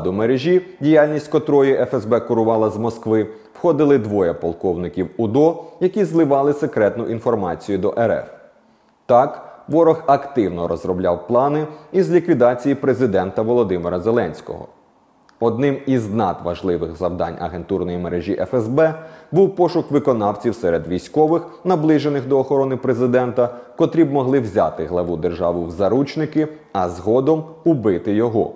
до мережі, діяльність котрої ФСБ курувала з Москви, входили двоє полковників УДО, які зливали секретну інформацію до РФ. Так, ворог активно розробляв плани із ліквідації президента Володимира Зеленського. Одним із надважливих завдань агентурної мережі ФСБ був пошук виконавців серед військових, наближених до охорони президента, котрі б могли взяти главу державу в заручники, а згодом убити його.